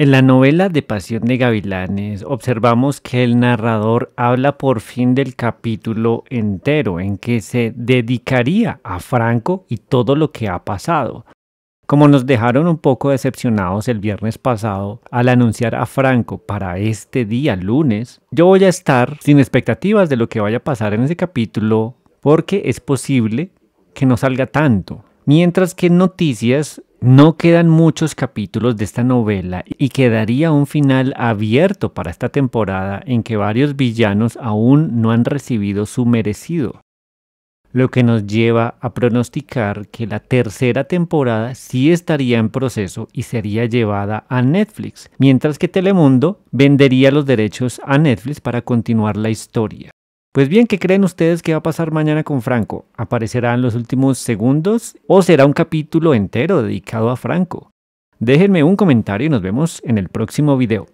En la novela de Pasión de Gavilanes observamos que el narrador habla por fin del capítulo entero en que se dedicaría a Franco y todo lo que ha pasado. Como nos dejaron un poco decepcionados el viernes pasado al anunciar a Franco para este día lunes, yo voy a estar sin expectativas de lo que vaya a pasar en ese capítulo porque es posible que no salga tanto. Mientras que noticias no quedan muchos capítulos de esta novela y quedaría un final abierto para esta temporada en que varios villanos aún no han recibido su merecido, lo que nos lleva a pronosticar que la tercera temporada sí estaría en proceso y sería llevada a Netflix, mientras que Telemundo vendería los derechos a Netflix para continuar la historia. Pues bien, ¿qué creen ustedes que va a pasar mañana con Franco? ¿Aparecerá en los últimos segundos o será un capítulo entero dedicado a Franco? Déjenme un comentario y nos vemos en el próximo video.